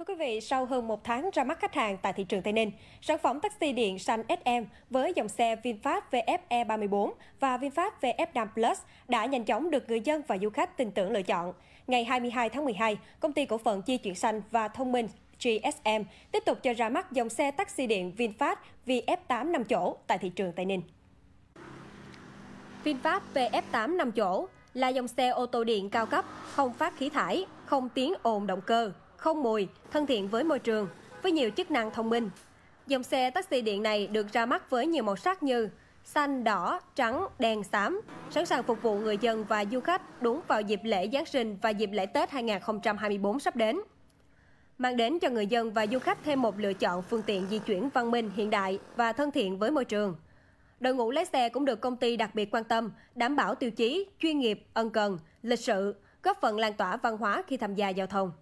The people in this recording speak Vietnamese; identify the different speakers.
Speaker 1: Thưa quý vị, sau hơn một tháng ra mắt khách hàng tại thị trường Tây Ninh, sản phẩm taxi điện xanh SM với dòng xe VinFast VFE34 và VinFast VF5 Plus đã nhanh chóng được người dân và du khách tin tưởng lựa chọn. Ngày 22 tháng 12, công ty cổ phần di chuyển xanh và thông minh GSM tiếp tục cho ra mắt dòng xe taxi điện VinFast VF8 5 chỗ tại thị trường Tây Ninh. VinFast VF8 5 chỗ là dòng xe ô tô điện cao cấp, không phát khí thải, không tiếng ồn động cơ, không mùi, thân thiện với môi trường, với nhiều chức năng thông minh. Dòng xe taxi điện này được ra mắt với nhiều màu sắc như xanh, đỏ, trắng, đèn xám, sẵn sàng phục vụ người dân và du khách đúng vào dịp lễ Giáng sinh và dịp lễ Tết 2024 sắp đến. Mang đến cho người dân và du khách thêm một lựa chọn phương tiện di chuyển văn minh, hiện đại và thân thiện với môi trường. Đội ngũ lái xe cũng được công ty đặc biệt quan tâm, đảm bảo tiêu chí chuyên nghiệp, ân cần, lịch sự, góp phần lan tỏa văn hóa khi tham gia giao thông.